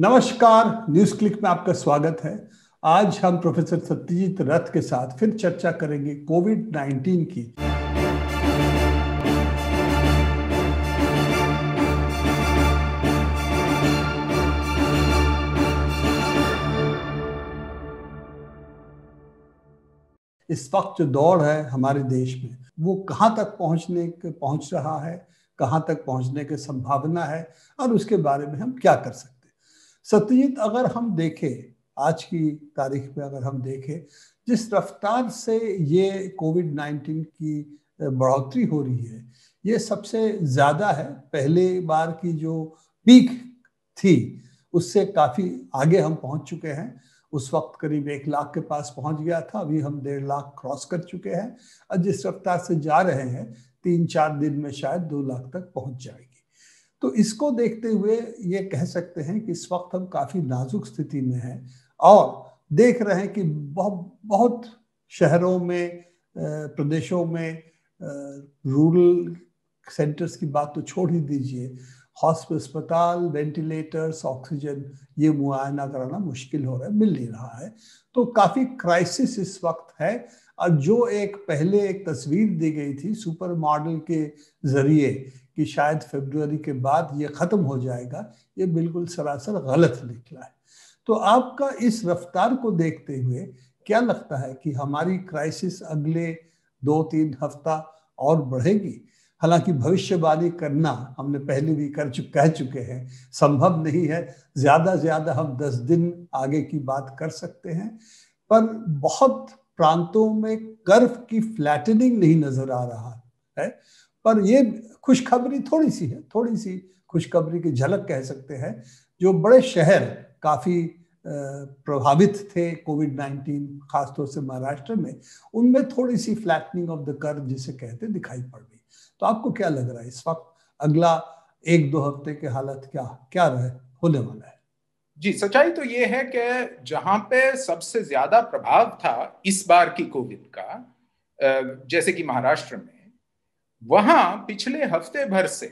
नमस्कार news click में आपका स्वागत है आज हम प्रोफेसर सत्यजीत रथ के साथ फिर चर्चा करेंगे कोविड 19 की इस वक्त जो दौड़ है हमारे देश में वो कहाँ तक के पहुंच रहा है कहाँ तक पहुंचने की संभावना है और उसके बारे में हम क्या कर सकते हैं सत्यजीत अगर हम देखें आज की तारीख में अगर हम देखें जिस रफ्तार से ये कोविड नाइन्टीन की बढ़ोतरी हो रही है ये सबसे ज़्यादा है पहले बार की जो पीक थी उससे काफ़ी आगे हम पहुंच चुके हैं उस वक्त करीब एक लाख के पास पहुंच गया था अभी हम डेढ़ लाख क्रॉस कर चुके हैं और जिस रफ्तार से जा रहे हैं तीन चार दिन में शायद दो लाख तक पहुंच जाएगी तो इसको देखते हुए ये कह सकते हैं कि इस वक्त हम काफ़ी नाजुक स्थिति में हैं और देख रहे हैं कि बहुत बहुत शहरों में प्रदेशों में रूरल सेंटर्स की बात तो छोड़ ही दीजिए अस्पताल वेंटिलेटर्स ऑक्सीजन ये मुआयना कराना मुश्किल हो रहा है मिल नहीं रहा है तो काफ़ी क्राइसिस इस वक्त है और जो एक पहले एक तस्वीर दी गई थी सुपर मॉडल के जरिए कि शायद फेब्रुवरी के बाद ये ख़त्म हो जाएगा ये बिल्कुल सरासर गलत निकला है तो आपका इस रफ्तार को देखते हुए क्या लगता है कि हमारी क्राइसिस अगले दो तीन हफ्ता और बढ़ेगी हालांकि भविष्यवाणी करना हमने पहले भी कर चुक कह चुके हैं संभव नहीं है ज़्यादा ज़्यादा हम दस दिन आगे की बात कर सकते हैं पर बहुत प्रांतों में कर्व की फ्लैटनिंग नहीं नज़र आ रहा है पर ये खुशखबरी थोड़ी सी है थोड़ी सी खुशखबरी की झलक कह सकते हैं जो बड़े शहर काफ़ी प्रभावित थे कोविड नाइन्टीन खासतौर से महाराष्ट्र में उनमें थोड़ी सी फ्लैटनिंग ऑफ द कर जिसे कहते दिखाई पड़ रही तो आपको क्या लग रहा है इस वक्त अगला एक दो हफ्ते के हालत क्या क्या रहे होने वाला है जी सच्चाई तो ये है कि जहां पे सबसे ज्यादा प्रभाव था इस बार की कोविड का जैसे कि महाराष्ट्र में वहां पिछले हफ्ते भर से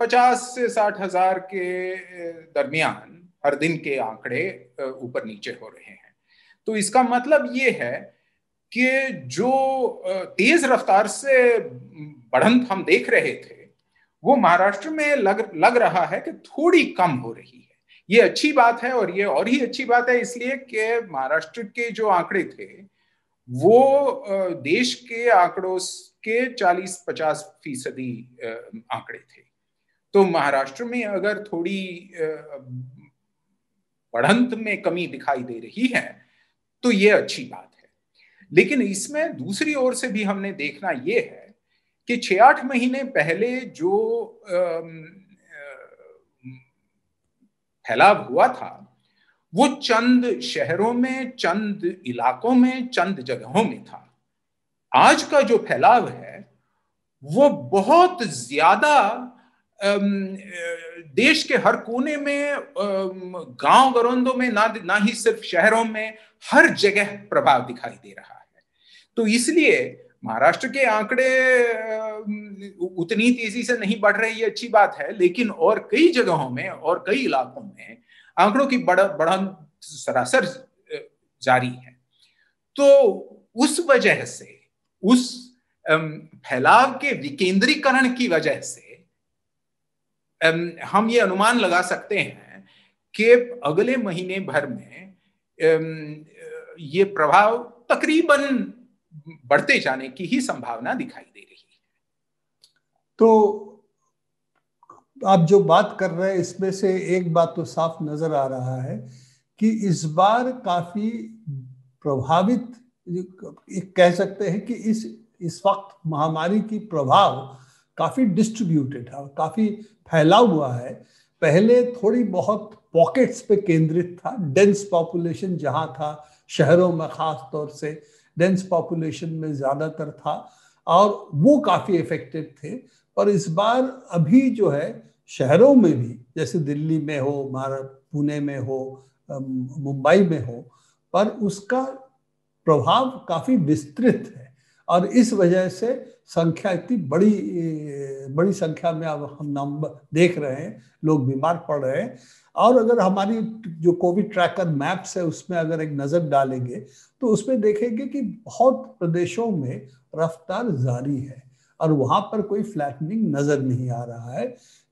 पचास से साठ हजार के दरमियान हर दिन के आंकड़े ऊपर नीचे हो रहे हैं तो इसका मतलब ये है कि जो तेज रफ्तार से बढ़त हम देख रहे थे वो महाराष्ट्र में लग लग रहा है कि थोड़ी कम हो रही है ये अच्छी बात है और ये और ही अच्छी बात है इसलिए कि महाराष्ट्र के जो आंकड़े थे वो देश के आंकड़ों के 40-50 फीसदी आंकड़े थे तो महाराष्ट्र में अगर थोड़ी बढ़ंत में कमी दिखाई दे रही है तो ये अच्छी बात है लेकिन इसमें दूसरी ओर से भी हमने देखना ये है कि छः आठ महीने पहले जो फैलाव हुआ था वो चंद शहरों में चंद इलाकों में चंद जगहों में था आज का जो फैलाव है वो बहुत ज्यादा देश के हर कोने में गांव गरौंदों में ना ना ही सिर्फ शहरों में हर जगह प्रभाव दिखाई दे रहा है तो इसलिए महाराष्ट्र के आंकड़े उतनी तेजी से नहीं बढ़ रहे ये अच्छी बात है लेकिन और कई जगहों में और कई इलाकों में आंकड़ों की बढ़ बढ़न सरासर जारी है तो उस वजह से उस फैलाव के विकेंद्रीकरण की वजह से हम ये अनुमान लगा सकते हैं कि अगले महीने भर में ये प्रभाव तकरीबन बढ़ते जाने की ही संभावना दिखाई दे रही है तो आप जो बात कर रहे हैं इसमें से एक बात तो साफ नजर आ रहा है कि इस बार काफी प्रभावित कह सकते हैं कि इस इस वक्त महामारी की प्रभाव काफ़ी डिस्ट्रीब्यूटेड है और काफ़ी फैला हुआ है पहले थोड़ी बहुत पॉकेट्स पे केंद्रित था डेंस पॉपुलेशन जहाँ था शहरों में ख़ास तौर से डेंस पॉपुलेशन में ज़्यादातर था और वो काफ़ी इफेक्टेड थे पर इस बार अभी जो है शहरों में भी जैसे दिल्ली में हो पुणे में हो मुंबई में हो पर उसका प्रभाव काफी विस्तृत है और इस वजह से संख्या इतनी बड़ी बड़ी संख्या में अब हम नंबर देख रहे हैं लोग बीमार पड़ रहे हैं और अगर हमारी जो कोविड ट्रैकर मैप्स है उसमें अगर एक नज़र डालेंगे तो उसमें देखेंगे कि बहुत प्रदेशों में रफ्तार जारी है और वहां पर कोई फ्लैटनिंग नज़र नहीं आ रहा है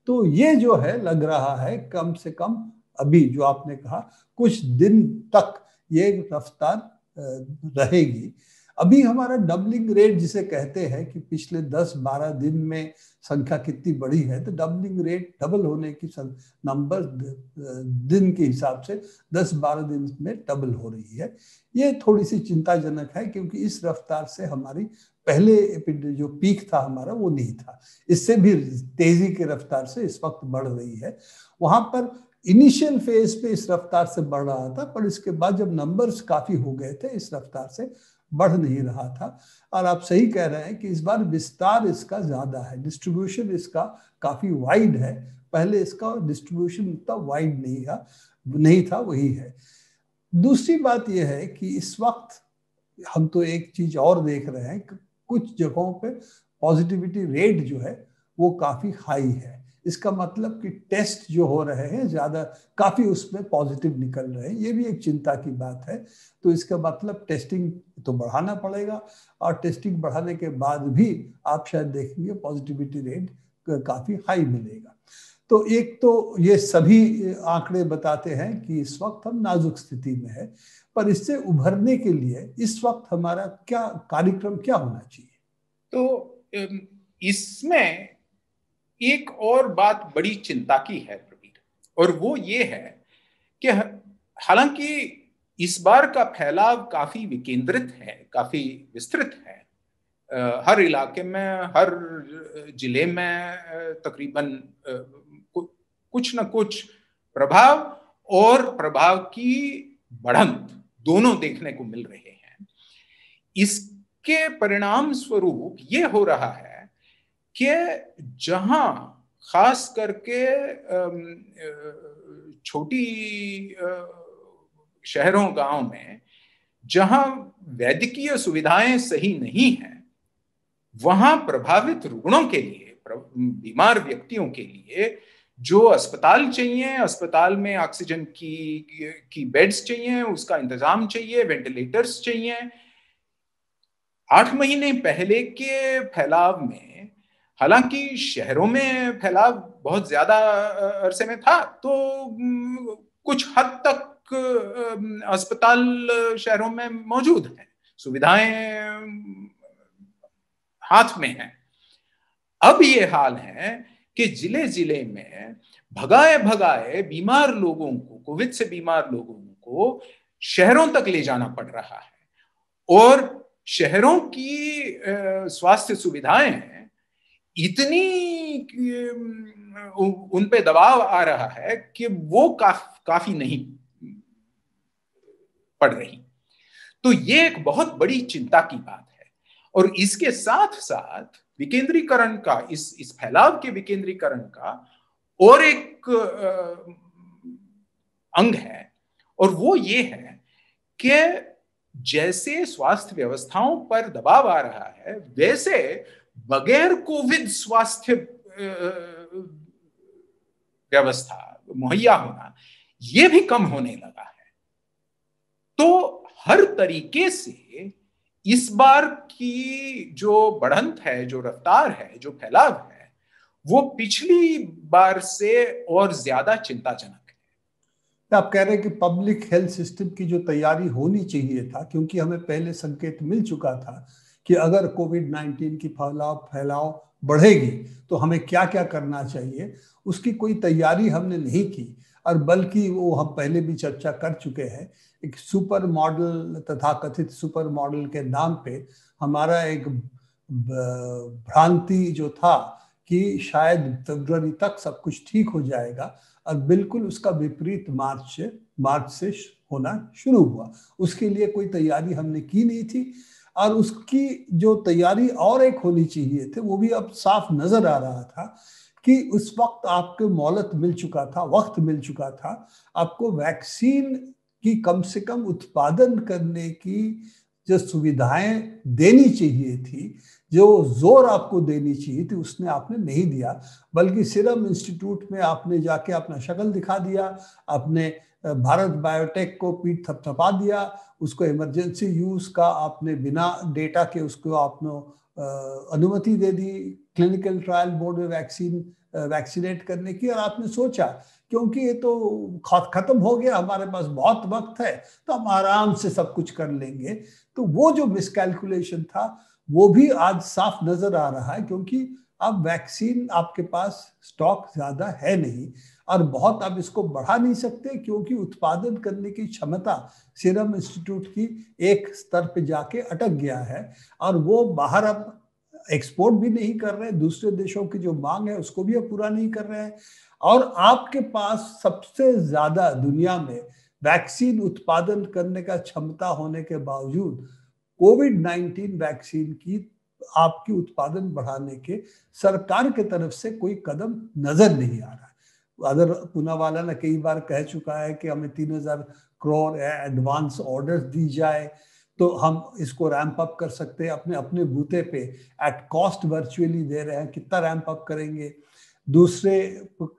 तो ये जो है लग रहा है कम से कम अभी जो आपने कहा कुछ दिन तक ये रफ्तार रहेगी अभी हमारा डबलिंग रेट जिसे कहते हैं कि पिछले 10-12 दिन में संख्या कितनी बढ़ी है तो डबलिंग रेट डबल होने की नंबर दिन के हिसाब से 10-12 दिन में डबल हो रही है ये थोड़ी सी चिंताजनक है क्योंकि इस रफ्तार से हमारी पहले जो पीक था हमारा वो नहीं था इससे भी तेजी के रफ्तार से इस वक्त बढ़ रही है वहां पर इनिशियल फेज पे इस रफ्तार से बढ़ रहा था पर इसके बाद जब नंबर्स काफी हो गए थे इस रफ्तार से बढ़ नहीं रहा था और आप सही कह रहे हैं कि इस बार विस्तार इसका ज़्यादा है डिस्ट्रीब्यूशन इसका काफ़ी वाइड है पहले इसका डिस्ट्रीब्यूशन इतना वाइड नहीं था नहीं था वही है दूसरी बात यह है कि इस वक्त हम तो एक चीज़ और देख रहे हैं कि कुछ जगहों पे पॉजिटिविटी रेट जो है वो काफ़ी हाई है इसका मतलब कि टेस्ट जो हो रहे हैं ज़्यादा काफ़ी उसमें पॉजिटिव निकल रहे हैं ये भी एक चिंता की बात है तो इसका मतलब टेस्टिंग तो बढ़ाना पड़ेगा और टेस्टिंग बढ़ाने के बाद भी आप शायद देखेंगे पॉजिटिविटी रेट काफ़ी हाई मिलेगा तो एक तो ये सभी आंकड़े बताते हैं कि इस वक्त हम नाजुक स्थिति में है पर इससे उभरने के लिए इस वक्त हमारा क्या कार्यक्रम क्या होना चाहिए तो इसमें एक और बात बड़ी चिंता की है प्रवीण और वो ये है कि हालांकि इस बार का फैलाव काफी विकेंद्रित है काफी विस्तृत है हर इलाके में हर जिले में तकरीबन कुछ न कुछ प्रभाव और प्रभाव की बढ़त दोनों देखने को मिल रहे हैं इसके परिणाम स्वरूप ये हो रहा है कि जहां खास करके छोटी शहरों गांव में जहां वैद्यकीय सुविधाएं सही नहीं है वहां प्रभावित रुग्णों के लिए बीमार व्यक्तियों के लिए जो अस्पताल चाहिए अस्पताल में ऑक्सीजन की की बेड्स चाहिए उसका इंतजाम चाहिए वेंटिलेटर्स चाहिए आठ महीने पहले के फैलाव में हालांकि शहरों में फैलाव बहुत ज्यादा अरसे में था तो कुछ हद तक अस्पताल शहरों में मौजूद हैं सुविधाएं हाथ में हैं अब ये हाल है कि जिले जिले में भगाए भगाए बीमार लोगों को कोविड से बीमार लोगों को शहरों तक ले जाना पड़ रहा है और शहरों की स्वास्थ्य सुविधाएं हैं इतनी उन पे दबाव आ रहा है कि वो काफ, काफी नहीं पड़ रही तो ये एक बहुत बड़ी चिंता की बात है और इसके साथ साथ विकेंद्रीकरण का इस इस फैलाव के विकेंद्रीकरण का और एक अंग है और वो ये है कि जैसे स्वास्थ्य व्यवस्थाओं पर दबाव आ रहा है वैसे बगैर कोविड स्वास्थ्य व्यवस्था मुहैया होना यह भी कम होने लगा है तो हर तरीके से इस बार की जो बढ़ंत है जो रफ्तार है जो फैलाव है वो पिछली बार से और ज्यादा चिंताजनक है तो आप कह रहे हैं कि पब्लिक हेल्थ सिस्टम की जो तैयारी होनी चाहिए था क्योंकि हमें पहले संकेत मिल चुका था कि अगर कोविड नाइन्टीन की फैलाव फैलाव बढ़ेगी तो हमें क्या क्या करना चाहिए उसकी कोई तैयारी हमने नहीं की और बल्कि वो हम पहले भी चर्चा कर चुके हैं एक सुपर मॉडल तथा कथित सुपर मॉडल के नाम पे हमारा एक भ्रांति जो था कि शायद फरवरी तक सब कुछ ठीक हो जाएगा और बिल्कुल उसका विपरीत मार्च से मार्च से होना शुरू हुआ उसके लिए कोई तैयारी हमने की नहीं थी और उसकी जो तैयारी और एक होनी चाहिए थी वो भी अब साफ नजर आ रहा था कि उस वक्त आपको मोहलत मिल चुका था वक्त मिल चुका था आपको वैक्सीन की कम से कम उत्पादन करने की जो सुविधाएं देनी चाहिए थी जो जोर आपको देनी चाहिए थी उसने आपने नहीं दिया बल्कि सिरम इंस्टीट्यूट में आपने जाके अपना शक्ल दिखा दिया अपने भारत बायोटेक को पीठ थपथपा दिया उसको इमरजेंसी यूज का आपने बिना डेटा के उसको आपने अनुमति दे दी क्लिनिकल ट्रायल बोर्ड में वैक्सीन वैक्सीनेट करने की और आपने सोचा क्योंकि ये तो खत्म हो गया हमारे पास बहुत वक्त है तो हम आराम से सब कुछ कर लेंगे तो वो जो मिसकैलकुलेशन था वो भी आज साफ नजर आ रहा है क्योंकि अब वैक्सीन आपके पास स्टॉक ज्यादा है नहीं और बहुत आप इसको बढ़ा नहीं सकते क्योंकि उत्पादन करने की क्षमता सीरम इंस्टीट्यूट की एक स्तर पे जाके अटक गया है और वो बाहर अब एक्सपोर्ट भी नहीं कर रहे दूसरे देशों की जो मांग है उसको भी अब पूरा नहीं कर रहे हैं और आपके पास सबसे ज्यादा दुनिया में वैक्सीन उत्पादन करने का क्षमता होने के बावजूद कोविड नाइन्टीन वैक्सीन की आपकी उत्पादन बढ़ाने के सरकार के तरफ से कोई कदम नजर नहीं आ रहा अदर पूनावाला ने कई बार कह चुका है कि हमें तीन हजार करोड़ एडवांस ऑर्डर्स दी जाए तो हम इसको रैंप अप कर सकते हैं अपने अपने बूते पे एट कॉस्ट वर्चुअली दे रहे हैं कितना रैंप अप करेंगे दूसरे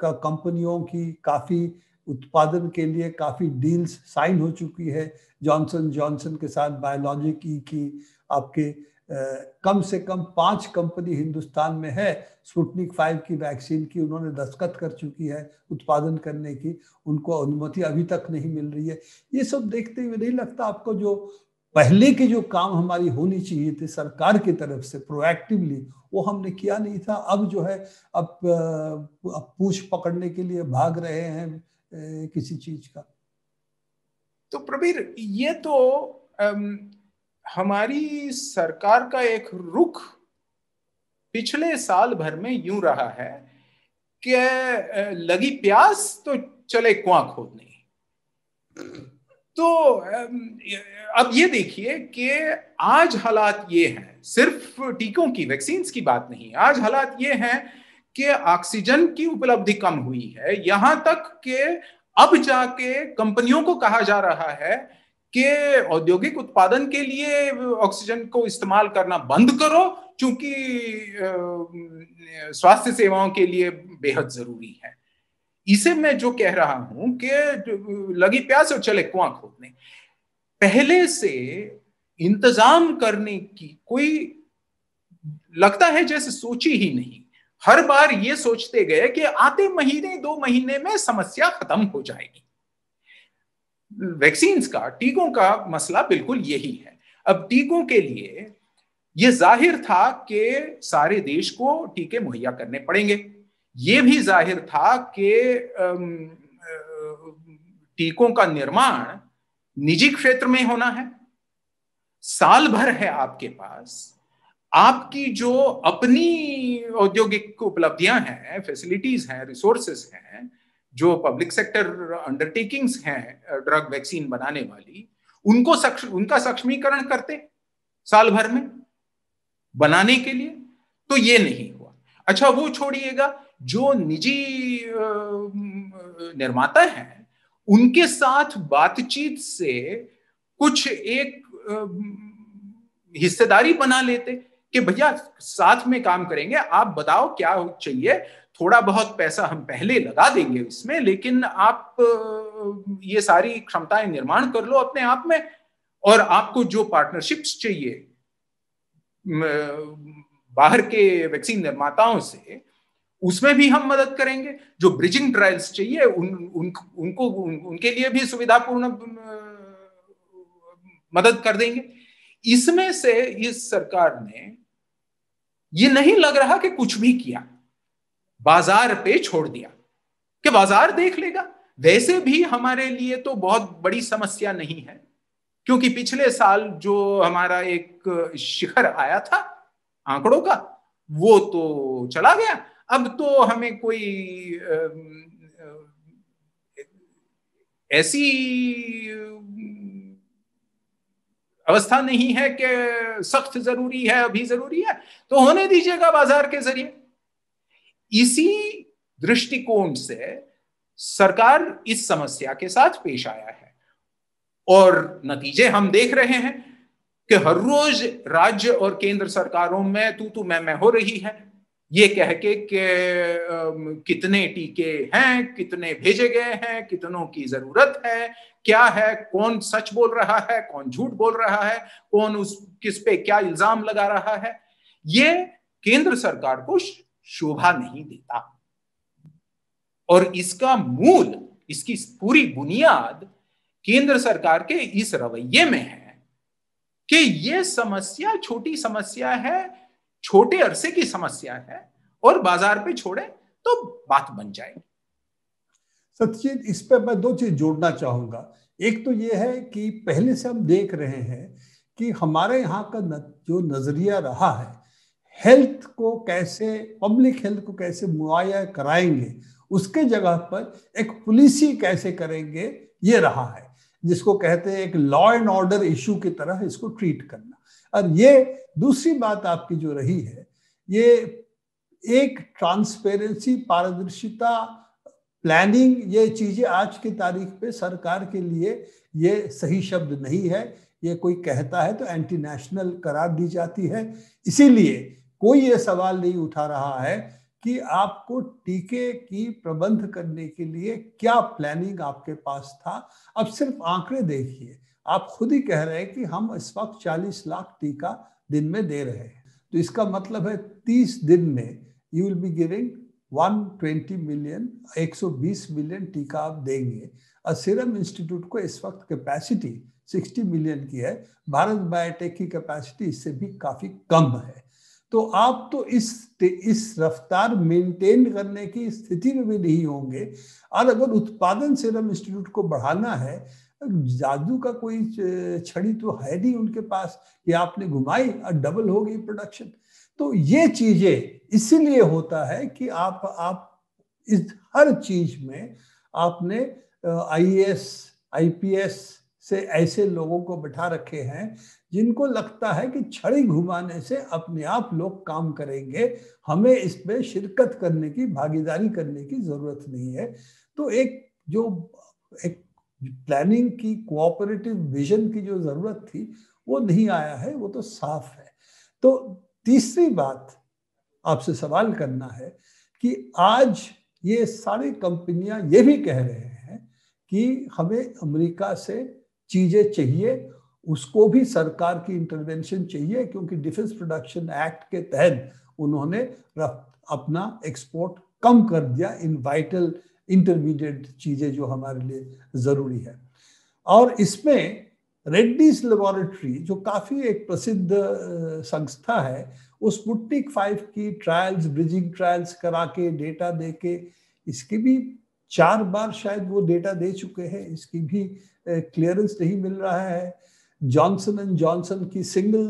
कंपनियों की काफ़ी उत्पादन के लिए काफ़ी डील्स साइन हो चुकी है जॉनसन जॉनसन के साथ बायोलॉजी e की आपके कम से कम पांच कंपनी हिंदुस्तान में है स्पुटनिक फाइव की वैक्सीन की उन्होंने दस्तखत कर चुकी है उत्पादन करने की उनको अनुमति अभी तक नहीं मिल रही है ये सब देखते हुए नहीं लगता आपको जो पहले के जो काम हमारी होनी चाहिए थे सरकार की तरफ से प्रोएक्टिवली वो हमने किया नहीं था अब जो है अब अब पूछ पकड़ने के लिए भाग रहे हैं किसी चीज का तो प्रवीर ये तो हमारी सरकार का एक रुख पिछले साल भर में यूं रहा है कि लगी प्यास तो चले कुआं खोदने तो अब ये देखिए कि आज हालात ये हैं सिर्फ टीकों की वैक्सीन की बात नहीं आज हालात ये हैं कि ऑक्सीजन की उपलब्धि कम हुई है यहां तक कि अब जाके कंपनियों को कहा जा रहा है कि औद्योगिक उत्पादन के लिए ऑक्सीजन को इस्तेमाल करना बंद करो क्योंकि स्वास्थ्य सेवाओं के लिए बेहद जरूरी है इसे मैं जो कह रहा हूं कि लगी प्यास और चले कुआं खोदने पहले से इंतजाम करने की कोई लगता है जैसे सोची ही नहीं हर बार ये सोचते गए कि आते महीने दो महीने में समस्या खत्म हो जाएगी वैक्सीन का टीकों का मसला बिल्कुल यही है अब टीकों के लिए ये जाहिर था कि सारे देश को टीके मुहैया करने पड़ेंगे ये भी जाहिर था कि टीकों का निर्माण निजी क्षेत्र में होना है साल भर है आपके पास आपकी जो अपनी औद्योगिक उपलब्धियां हैं फैसिलिटीज हैं रिसोर्सेस हैं जो पब्लिक सेक्टर अंडरटेकिंग्स हैं ड्रग uh, वैक्सीन बनाने वाली उनको सक्ष, उनका सक्षमीकरण करते साल भर में बनाने के लिए तो ये नहीं हुआ अच्छा वो छोड़िएगा जो निजी uh, निर्माता हैं उनके साथ बातचीत से कुछ एक uh, हिस्सेदारी बना लेते कि भैया साथ में काम करेंगे आप बताओ क्या चाहिए थोड़ा बहुत पैसा हम पहले लगा देंगे इसमें लेकिन आप ये सारी क्षमताएं निर्माण कर लो अपने आप में और आपको जो पार्टनरशिप्स चाहिए बाहर के वैक्सीन निर्माताओं से उसमें भी हम मदद करेंगे जो ब्रिजिंग ट्रायल्स चाहिए उन, उन उनको उन, उनके लिए भी सुविधापूर्ण मदद कर देंगे इसमें से इस सरकार ने ये नहीं लग रहा कि कुछ भी किया बाजार पे छोड़ दिया कि बाजार देख लेगा वैसे भी हमारे लिए तो बहुत बड़ी समस्या नहीं है क्योंकि पिछले साल जो हमारा एक शिखर आया था आंकड़ों का वो तो चला गया अब तो हमें कोई ऐसी अवस्था नहीं है कि सख्त जरूरी है अभी जरूरी है तो होने दीजिएगा बाजार के जरिए इसी दृष्टिकोण से सरकार इस समस्या के साथ पेश आया है और नतीजे हम देख रहे हैं कि हर रोज राज्य और केंद्र सरकारों में तू तू मैं मैं हो रही है ये कह के कि कितने टीके हैं कितने भेजे गए हैं कितनों की जरूरत है क्या है कौन सच बोल रहा है कौन झूठ बोल रहा है कौन उस किस पे क्या इल्जाम लगा रहा है ये केंद्र सरकार को शोभा नहीं देता और इसका मूल इसकी पूरी बुनियाद केंद्र सरकार के इस रवैये में है कि यह समस्या छोटी समस्या है छोटे अरसे की समस्या है और बाजार पे छोड़े तो बात बन जाएगी सत्यजीत इस पर मैं दो चीज जोड़ना चाहूंगा एक तो ये है कि पहले से हम देख रहे हैं कि हमारे यहाँ का जो नजरिया रहा है हेल्थ को कैसे पब्लिक हेल्थ को कैसे मुआया कराएंगे उसके जगह पर एक पुलिसी कैसे करेंगे ये रहा है जिसको कहते हैं एक लॉ एंड ऑर्डर इशू की तरह इसको ट्रीट करना और ये दूसरी बात आपकी जो रही है ये एक ट्रांसपेरेंसी पारदर्शिता प्लानिंग ये चीजें आज की तारीख पे सरकार के लिए ये सही शब्द नहीं है ये कोई कहता है तो एंटी नेशनल करार दी जाती है इसीलिए कोई ये सवाल नहीं उठा रहा है कि आपको टीके की प्रबंध करने के लिए क्या प्लानिंग आपके पास था अब सिर्फ आंकड़े देखिए आप खुद ही कह रहे हैं कि हम इस वक्त 40 लाख टीका दिन में दे रहे हैं तो इसका मतलब है 30 दिन में you will be giving 120 million 120 million टीका आप देंगे और सीरम इंस्टीट्यूट को इस वक्त कैपेसिटी 60 मिलियन की है भारत बायोटेक की कैपेसिटी इससे भी काफ़ी कम है तो आप तो इस इस रफ्तार मेंटेन करने की स्थिति में भी नहीं होंगे और अगर उत्पादन सेरम इंस्टीट्यूट को बढ़ाना है जादू का कोई छड़ी तो है नहीं उनके पास कि आपने घुमाई और डबल हो गई प्रोडक्शन तो ये चीजें इसीलिए होता है कि आप आप इस हर चीज में आपने आईएएस आईपीएस से ऐसे लोगों को बैठा रखे हैं जिनको लगता है कि छड़ी घुमाने से अपने आप लोग काम करेंगे हमें इस पे शिरकत करने की भागीदारी करने की जरूरत नहीं है तो एक जो एक प्लानिंग की कोऑपरेटिव विजन की जो जरूरत थी वो नहीं आया है वो तो साफ है तो तीसरी बात आपसे सवाल करना है कि आज ये सारी कंपनियां ये भी कह रहे हैं कि हमें अमेरिका से चीजें चाहिए उसको भी सरकार की इंटरवेंशन चाहिए क्योंकि डिफेंस प्रोडक्शन एक्ट के तहत उन्होंने अपना एक्सपोर्ट कम कर दिया इन वाइटल इंटरमीडिएट चीज़ें जो हमारे लिए ज़रूरी है और इसमें रेड्डीज लेबोरेटरी जो काफ़ी एक प्रसिद्ध संस्था है उस पुट्टिक फाइव की ट्रायल्स ब्रिजिंग ट्रायल्स करा के डेटा दे के इसकी भी चार बार शायद वो डेटा दे चुके हैं इसकी भी क्लियरेंस नहीं मिल रहा है जॉनसन एंड जॉनसन की सिंगल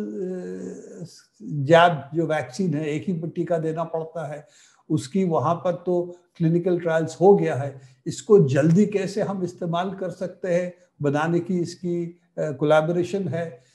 जैब uh, जो वैक्सीन है एक ही टीका देना पड़ता है उसकी वहाँ पर तो क्लिनिकल ट्रायल्स हो गया है इसको जल्दी कैसे हम इस्तेमाल कर सकते हैं बनाने की इसकी कोलैबोरेशन uh, है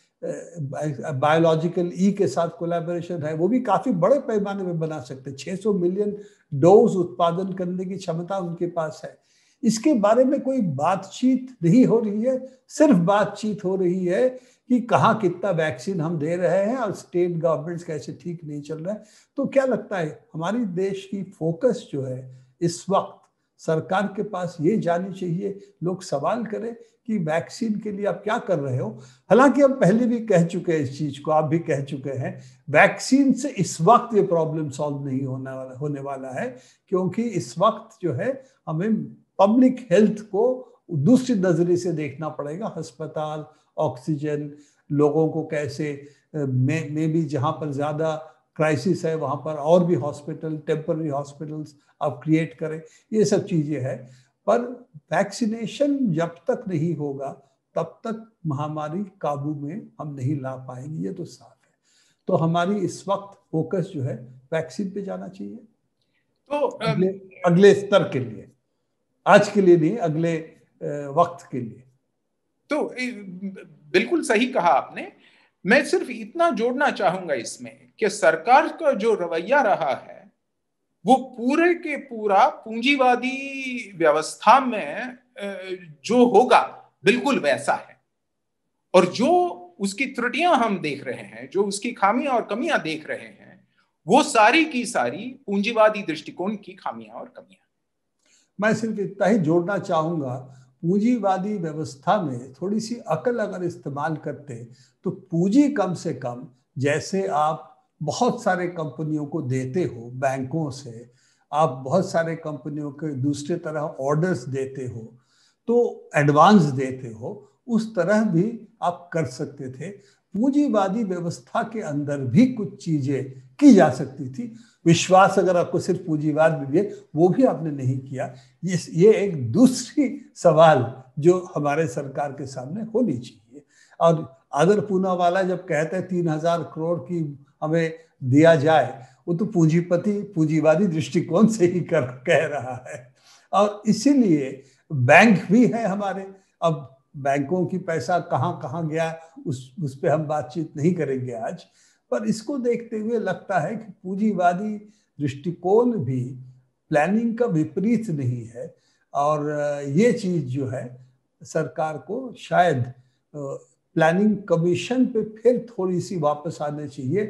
बायोलॉजिकल uh, ई e के साथ कोलैबोरेशन है वो भी काफ़ी बड़े पैमाने में बना सकते हैं 600 मिलियन डोज उत्पादन करने की क्षमता उनके पास है इसके बारे में कोई बातचीत नहीं हो रही है सिर्फ बातचीत हो रही है कि कहाँ कितना वैक्सीन हम दे रहे हैं और स्टेट गवर्नमेंट्स कैसे ठीक नहीं चल रहे हैं तो क्या लगता है हमारी देश की फोकस जो है इस वक्त सरकार के पास ये जानी चाहिए लोग सवाल करें कि वैक्सीन के लिए आप क्या कर रहे हो हालांकि हम पहले भी कह चुके हैं इस चीज को आप भी कह चुके हैं वैक्सीन से इस वक्त ये प्रॉब्लम सॉल्व नहीं होने वाला होने वाला है क्योंकि इस वक्त जो है हमें पब्लिक हेल्थ को दूसरी नजरे से देखना पड़ेगा अस्पताल ऑक्सीजन लोगों को कैसे मे मे भी जहाँ पर ज़्यादा क्राइसिस है वहाँ पर और भी हॉस्पिटल टेम्पररी हॉस्पिटल्स आप क्रिएट करें ये सब चीज़ें हैं पर वैक्सीनेशन जब तक नहीं होगा तब तक महामारी काबू में हम नहीं ला पाएंगे ये तो साफ है तो हमारी इस वक्त फोकस जो है वैक्सीन पे जाना चाहिए तो अगले अगले स्तर के लिए आज के लिए नहीं अगले वक्त के लिए तो बिल्कुल सही कहा आपने मैं सिर्फ इतना जोड़ना चाहूंगा इसमें कि सरकार का जो रवैया रहा है वो पूरे के पूरा पूंजीवादी व्यवस्था में जो होगा बिल्कुल वैसा है और जो उसकी त्रुटियां हम देख रहे हैं जो उसकी खामियां और कमियां देख रहे हैं वो सारी की सारी पूंजीवादी दृष्टिकोण की खामियां और कमियां मैं सिर्फ इतना ही जोड़ना चाहूँगा पूंजीवादी व्यवस्था में थोड़ी सी अकल अगर इस्तेमाल करते तो पूंजी कम से कम जैसे आप बहुत सारे कंपनियों को देते हो बैंकों से आप बहुत सारे कंपनियों के दूसरे तरह ऑर्डर्स देते हो तो एडवांस देते हो उस तरह भी आप कर सकते थे पूंजीवादी व्यवस्था के अंदर भी कुछ चीज़ें की जा सकती थी विश्वास अगर आपको सिर्फ पूंजीवाद में भी है वो भी आपने नहीं किया ये ये एक दूसरी सवाल जो हमारे सरकार के सामने होनी चाहिए और आदर पूना वाला जब कहते हैं तीन हजार करोड़ की हमें दिया जाए वो तो पूंजीपति पूंजीवादी दृष्टिकोण से ही कर कह रहा है और इसीलिए बैंक भी है हमारे अब बैंकों की पैसा कहाँ कहाँ गया उस उस पर हम बातचीत नहीं करेंगे आज पर इसको देखते हुए लगता है कि पूंजीवादी दृष्टिकोण भी प्लानिंग का विपरीत नहीं है और ये चीज़ जो है सरकार को शायद प्लानिंग कमीशन पे फिर थोड़ी सी वापस आने चाहिए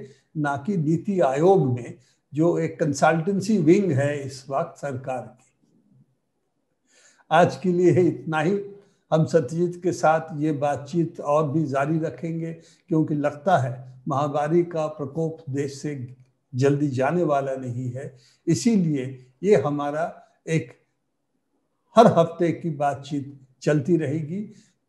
ना कि नीति आयोग में जो एक कंसल्टेंसी विंग है इस वक्त सरकार की आज के लिए इतना ही हम सत्यजीत के साथ ये बातचीत और भी जारी रखेंगे क्योंकि लगता है महामारी का प्रकोप देश से जल्दी जाने वाला नहीं है इसीलिए ये हमारा एक हर हफ्ते की बातचीत चलती रहेगी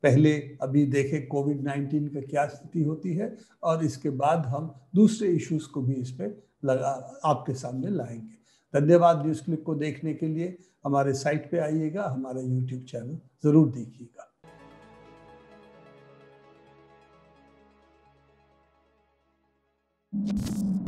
पहले अभी देखें कोविड नाइन्टीन का क्या स्थिति होती है और इसके बाद हम दूसरे इश्यूज को भी इस पर लगा आपके सामने लाएंगे धन्यवाद न्यूज़ क्लिक को देखने के लिए हमारे साइट पे आइएगा हमारा यूट्यूब चैनल ज़रूर देखिएगा Thank you.